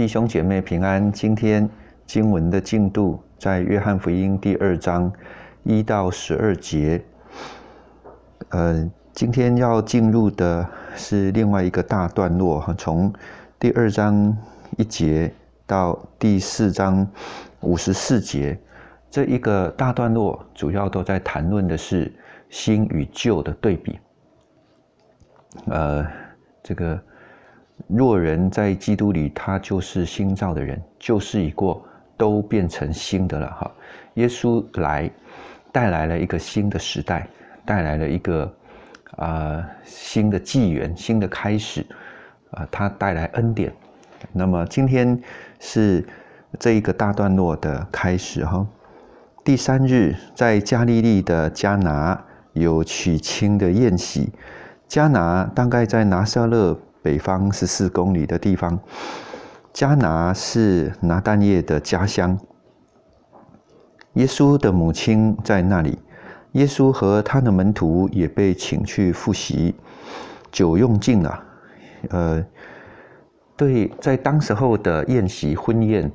弟兄姐妹平安，今天经文的进度在约翰福音第二章一到十二节。呃，今天要进入的是另外一个大段落哈，从第二章一节到第四章五十四节，这一个大段落主要都在谈论的是新与旧的对比。呃，这个。若人在基督里，他就是新造的人，旧事已过，都变成新的了。哈！耶稣来，带来了一个新的时代，带来了一个啊新的纪元、新的开始。啊，他带来恩典。那么今天是这一个大段落的开始。哈！第三日，在加利利的迦拿有娶亲的宴席。迦拿大概在拿撒勒。北方十四公里的地方，迦拿是拿丹叶的家乡。耶稣的母亲在那里，耶稣和他的门徒也被请去复习。酒用尽了，呃，对，在当时候的宴席婚宴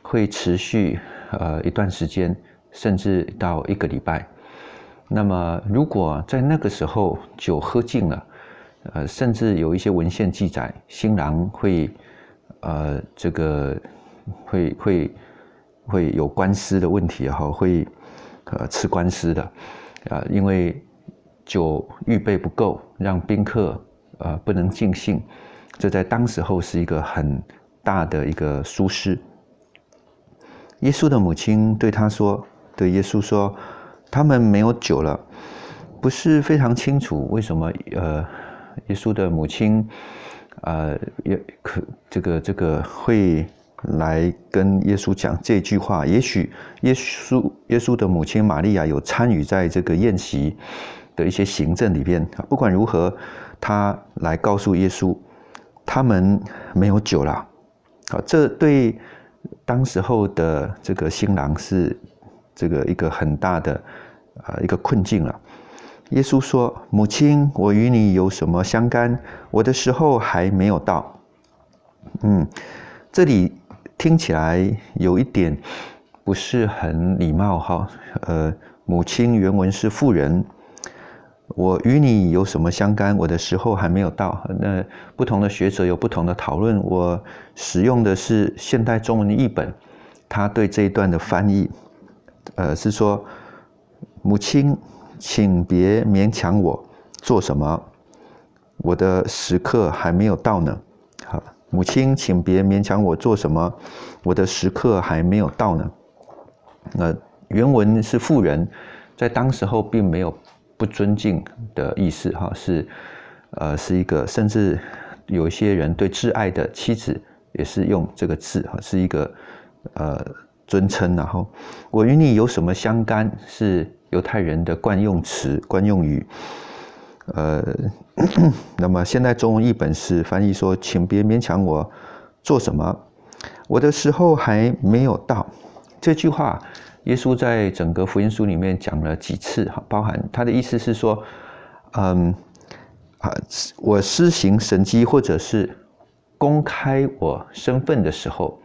会持续呃一段时间，甚至到一个礼拜。那么，如果在那个时候酒喝尽了。呃，甚至有一些文献记载，新郎会呃，这个会会会有官司的问题哈，会呃吃官司的啊，因为酒预备不够，让宾客呃不能尽兴，这在当时候是一个很大的一个疏失。耶稣的母亲对他说：“对耶稣说，他们没有酒了，不是非常清楚为什么呃。”耶稣的母亲，呃，也可这个这个会来跟耶稣讲这句话。也许耶稣耶稣的母亲玛利亚有参与在这个宴席的一些行政里边。不管如何，他来告诉耶稣，他们没有酒了。好，这对当时候的这个新郎是这个一个很大的啊一个困境了。耶稣说：“母亲，我与你有什么相干？我的时候还没有到。”嗯，这里听起来有一点不是很礼貌哈。呃，母亲原文是妇人，我与你有什么相干？我的时候还没有到。那不同的学者有不同的讨论，我使用的是现代中文译本，他对这一段的翻译，呃，是说母亲。请别勉强我做什么，我的时刻还没有到呢。好，母亲，请别勉强我做什么，我的时刻还没有到呢。那原文是妇人，在当时候并没有不尊敬的意思哈，是呃是一个，甚至有一些人对挚爱的妻子也是用这个字哈，是一个呃。尊称，然后我与你有什么相干？是犹太人的惯用词、惯用语。呃，那么现在中文译本是翻译说：“请别勉强我做什么，我的时候还没有到。”这句话，耶稣在整个福音书里面讲了几次，哈，包含他的意思是说，嗯，啊，我施行神迹或者是公开我身份的时候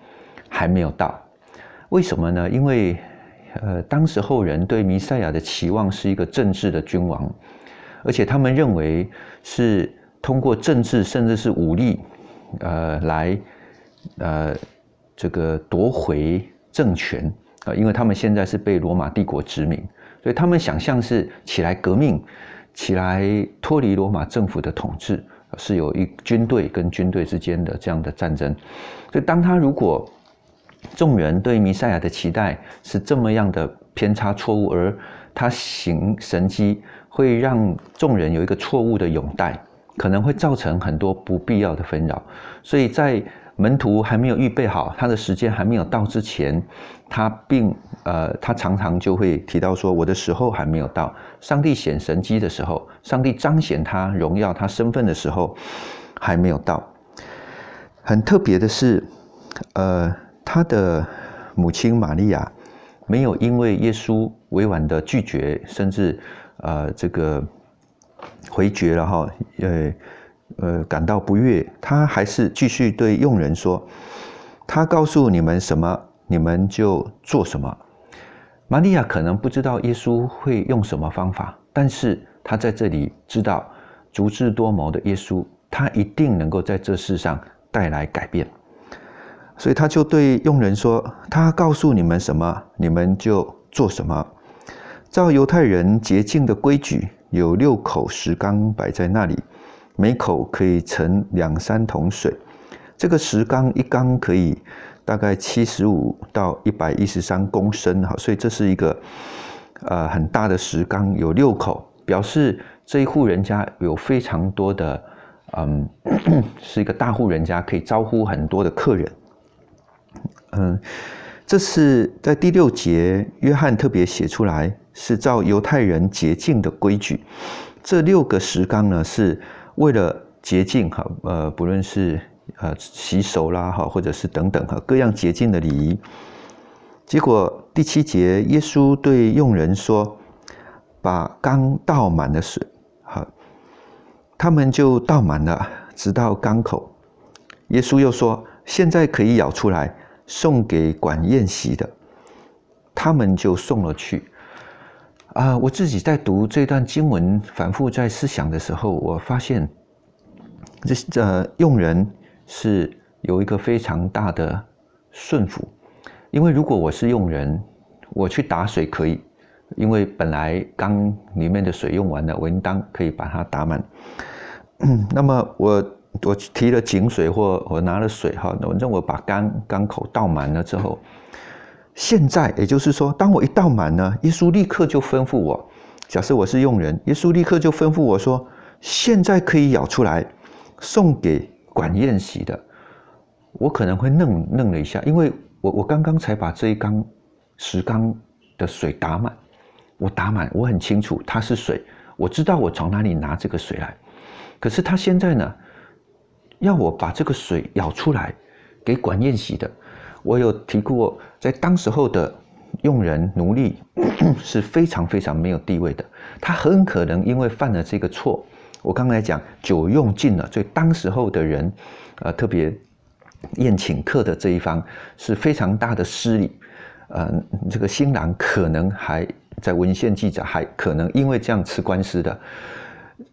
还没有到。为什么呢？因为，呃，当时后人对弥赛亚的期望是一个政治的君王，而且他们认为是通过政治甚至是武力，呃，来，呃，这个夺回政权啊，因为他们现在是被罗马帝国殖民，所以他们想象是起来革命，起来脱离罗马政府的统治，是有一军队跟军队之间的这样的战争，所以当他如果。众人对弥赛亚的期待是这么样的偏差错误，而他行神迹会让众人有一个错误的拥戴，可能会造成很多不必要的纷扰。所以在门徒还没有预备好，他的时间还没有到之前，他并呃，他常常就会提到说：“我的时候还没有到，上帝显神机的时候，上帝彰显他荣耀、他身份的时候还没有到。”很特别的是，呃。他的母亲玛利亚没有因为耶稣委婉的拒绝，甚至呃这个回绝了哈，呃呃感到不悦，他还是继续对佣人说：“他告诉你们什么，你们就做什么。”玛利亚可能不知道耶稣会用什么方法，但是他在这里知道足智多谋的耶稣，他一定能够在这世上带来改变。所以他就对佣人说：“他告诉你们什么，你们就做什么。”照犹太人洁净的规矩，有六口石缸摆在那里，每口可以盛两三桶水。这个石缸一缸可以大概七十五到一百一十三公升哈，所以这是一个呃很大的石缸，有六口，表示这一户人家有非常多的嗯，是一个大户人家，可以招呼很多的客人。嗯，这是在第六节，约翰特别写出来，是照犹太人洁净的规矩。这六个石缸呢，是为了洁净哈，呃，不论是呃洗手啦哈，或者是等等哈，各样洁净的礼仪。结果第七节，耶稣对佣人说：“把缸倒满了水，好，他们就倒满了，直到缸口。耶稣又说：现在可以舀出来。”送给管宴席的，他们就送了去。啊，我自己在读这段经文，反复在思想的时候，我发现这这用人是有一个非常大的顺服，因为如果我是用人，我去打水可以，因为本来缸里面的水用完了，我应当可以把它打满。那么我。我提了井水，或我拿了水哈，反正我把缸缸口倒满了之后，现在也就是说，当我一倒满呢，耶稣立刻就吩咐我，假设我是佣人，耶稣立刻就吩咐我说，现在可以舀出来送给管宴席的。我可能会愣愣了一下，因为我我刚刚才把这一缸石缸的水打满，我打满，我很清楚它是水，我知道我从哪里拿这个水来，可是他现在呢？要我把这个水舀出来给管宴席的。我有提过，在当时候的佣人奴隶 是非常非常没有地位的。他很可能因为犯了这个错，我刚才讲酒用尽了，所以当时候的人，呃，特别宴请客的这一方是非常大的失礼。呃，这个新郎可能还在文献记载，还可能因为这样吃官司的。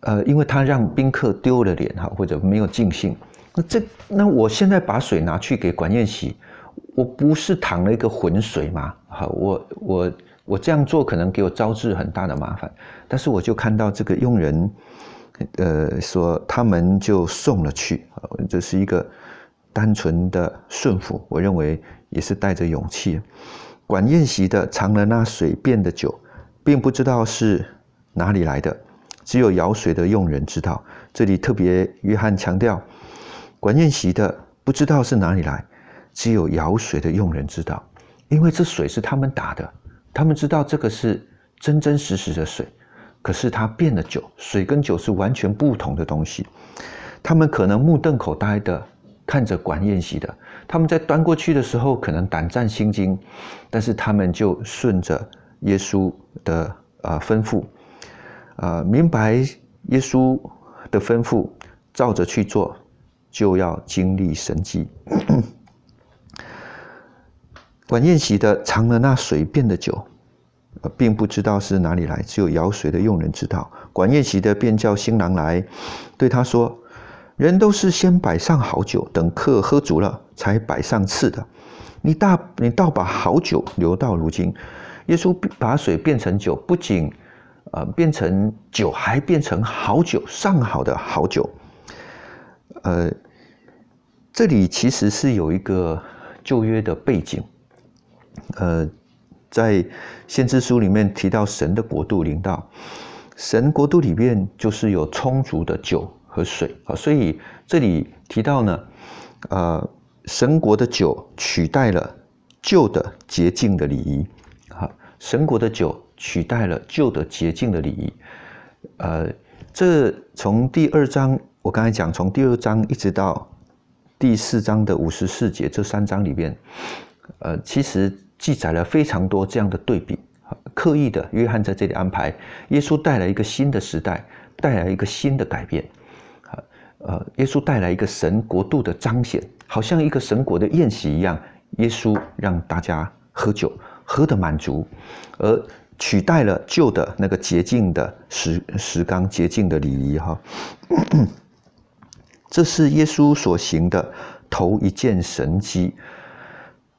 呃，因为他让宾客丢了脸哈，或者没有尽兴，那这那我现在把水拿去给管宴席，我不是淌了一个浑水吗？哈，我我我这样做可能给我招致很大的麻烦，但是我就看到这个佣人，呃，说他们就送了去啊，这是一个单纯的顺服，我认为也是带着勇气。管宴席的尝了那水变的酒，并不知道是哪里来的。只有舀水的佣人知道，这里特别约翰强调，管宴席的不知道是哪里来，只有舀水的佣人知道，因为这水是他们打的，他们知道这个是真真实实的水。可是它变了酒，水跟酒是完全不同的东西。他们可能目瞪口呆的看着管宴席的，他们在端过去的时候可能胆战心惊，但是他们就顺着耶稣的呃吩咐。啊！明白耶稣的吩咐，照着去做，就要经历神迹。管宴席的尝了那水变的酒，并不知道是哪里来，只有舀水的用人知道。管宴席的便叫新郎来，对他说：“人都是先摆上好酒，等客喝足了，才摆上次的。你大你倒把好酒留到如今。耶稣把水变成酒，不仅……呃，变成酒还变成好酒，上好的好酒。呃，这里其实是有一个旧约的背景。呃，在先知书里面提到神的国度领导，神国度里面就是有充足的酒和水啊。所以这里提到呢，呃，神国的酒取代了旧的洁净的礼仪啊，神国的酒。取代了旧的捷径的礼仪，呃，这从第二章我刚才讲，从第二章一直到第四章的五十四节，这三章里面，呃，其实记载了非常多这样的对比，刻意的约翰在这里安排，耶稣带来一个新的时代，带来一个新的改变，啊，呃，耶稣带来一个神国度的彰显，好像一个神国的宴席一样，耶稣让大家喝酒，喝的满足，而。取代了旧的那个洁净的石石缸洁净的礼仪哈，这是耶稣所行的头一件神迹。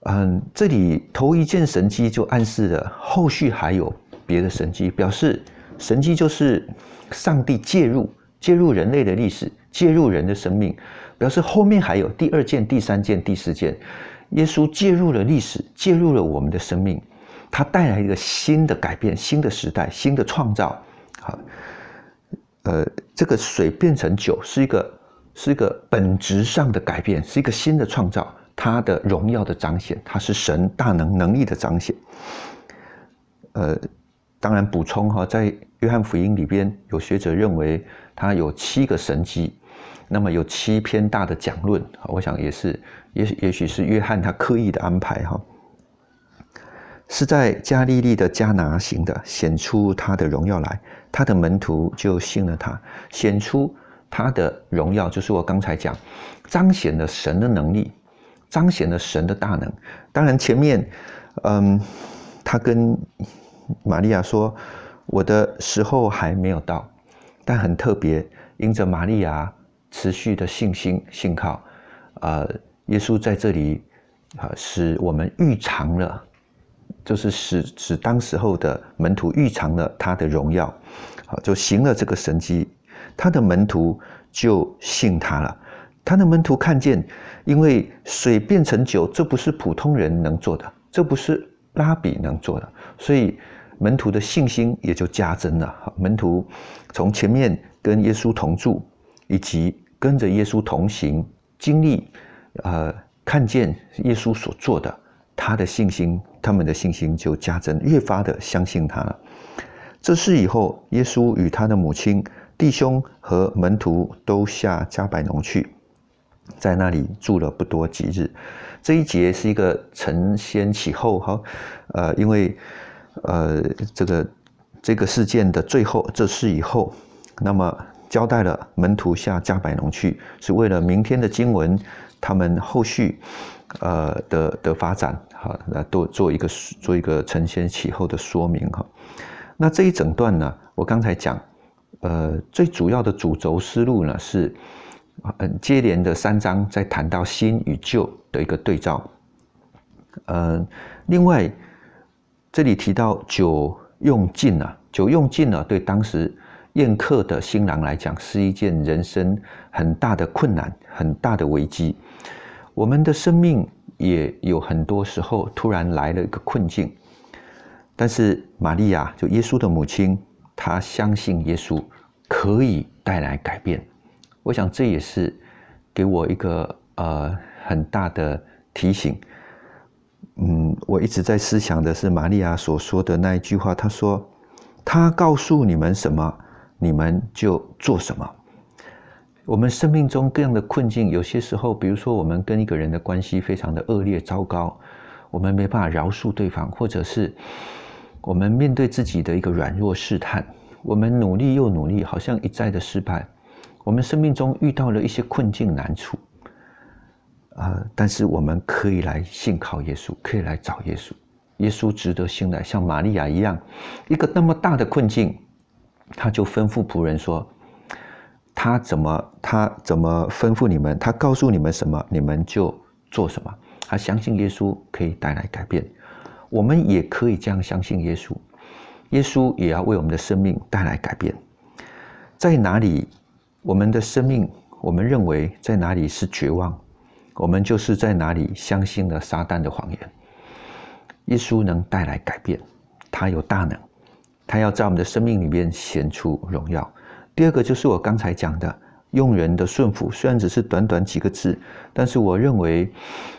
嗯，这里头一件神迹就暗示了后续还有别的神迹，表示神迹就是上帝介入，介入人类的历史，介入人的生命，表示后面还有第二件、第三件、第四件。耶稣介入了历史，介入了我们的生命。它带来一个新的改变、新的时代、新的创造。好，呃，这个水变成酒是一个是一个本质上的改变，是一个新的创造，它的荣耀的彰显，它是神大能能力的彰显。呃，当然补充哈，在约翰福音里边，有学者认为它有七个神迹，那么有七篇大的讲论。我想也是，也也许是约翰他刻意的安排哈。是在加利利的加拿行的，显出他的荣耀来，他的门徒就信了他，显出他的荣耀，就是我刚才讲，彰显了神的能力，彰显了神的大能。当然前面，嗯，他跟玛利亚说，我的时候还没有到，但很特别，因着玛利亚持续的信心信靠，呃，耶稣在这里，啊，使我们预尝了。就是使使当时候的门徒预尝了他的荣耀，好就行了这个神迹，他的门徒就信他了。他的门徒看见，因为水变成酒，这不是普通人能做的，这不是拉比能做的，所以门徒的信心也就加增了。门徒从前面跟耶稣同住，以及跟着耶稣同行，经历，呃，看见耶稣所做的，他的信心。他们的信心就加增，越发的相信他了。这事以后，耶稣与他的母亲、弟兄和门徒都下加百农去，在那里住了不多几日。这一节是一个承先启后哈，呃，因为呃，这个这个事件的最后这事以后，那么。交代了门徒下加百农去，是为了明天的经文，他们后续，呃的的发展，哈，那都做一个做一个承先启后的说明，哈。那这一整段呢，我刚才讲，呃，最主要的主轴思路呢是，嗯，接连的三章在谈到新与旧的一个对照，嗯，另外这里提到酒用尽了，酒用尽了，对当时。宴客的新郎来讲是一件人生很大的困难、很大的危机。我们的生命也有很多时候突然来了一个困境，但是玛利亚，就耶稣的母亲，她相信耶稣可以带来改变。我想这也是给我一个呃很大的提醒。嗯，我一直在思想的是玛利亚所说的那一句话，她说：“她告诉你们什么？”你们就做什么？我们生命中各样的困境，有些时候，比如说我们跟一个人的关系非常的恶劣、糟糕，我们没办法饶恕对方，或者是我们面对自己的一个软弱试探，我们努力又努力，好像一再的失败。我们生命中遇到了一些困境、难处啊，但是我们可以来信靠耶稣，可以来找耶稣。耶稣值得信赖，像玛利亚一样，一个那么大的困境。他就吩咐仆人说：“他怎么他怎么吩咐你们？他告诉你们什么，你们就做什么。他相信耶稣可以带来改变，我们也可以这样相信耶稣。耶稣也要为我们的生命带来改变。在哪里我们的生命，我们认为在哪里是绝望，我们就是在哪里相信了撒旦的谎言。耶稣能带来改变，他有大能。”他要在我们的生命里面显出荣耀。第二个就是我刚才讲的，用人的顺服，虽然只是短短几个字，但是我认为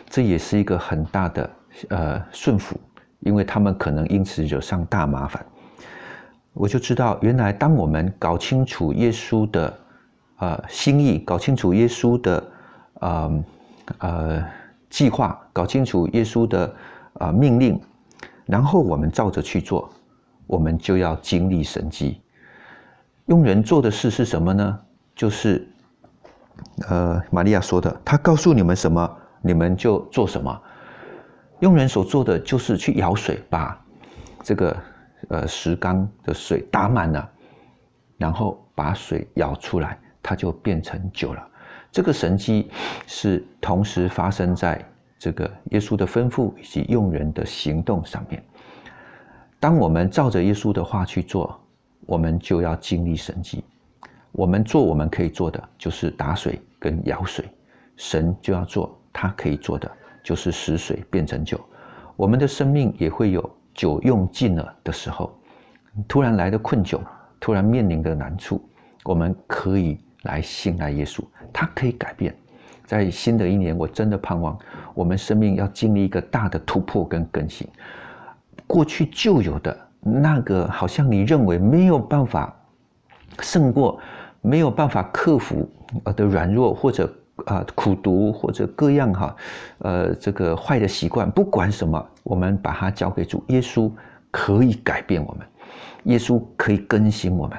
这也是一个很大的呃顺服，因为他们可能因此惹上大麻烦。我就知道，原来当我们搞清楚耶稣的呃心意，搞清楚耶稣的呃呃计划，搞清楚耶稣的呃命令，然后我们照着去做。我们就要经历神迹。用人做的事是什么呢？就是，呃，玛利亚说的，他告诉你们什么，你们就做什么。用人所做的就是去舀水，把这个呃石缸的水打满了，然后把水舀出来，它就变成酒了。这个神迹是同时发生在这个耶稣的吩咐以及用人的行动上面。当我们照着耶稣的话去做，我们就要经历神迹。我们做我们可以做的，就是打水跟舀水；神就要做他可以做的，就是使水变成酒。我们的生命也会有酒用尽了的时候，突然来的困窘，突然面临的难处，我们可以来信赖耶稣，他可以改变。在新的一年，我真的盼望我们生命要经历一个大的突破跟更新。过去旧有的那个，好像你认为没有办法胜过，没有办法克服呃的软弱，或者啊苦读或者各样哈，呃这个坏的习惯，不管什么，我们把它交给主耶稣，可以改变我们，耶稣可以更新我们。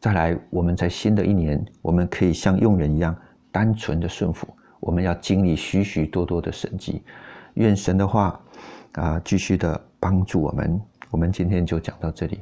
再来，我们在新的一年，我们可以像用人一样单纯的顺服，我们要经历许许多多的神迹，愿神的话啊继续的。帮助我们，我们今天就讲到这里。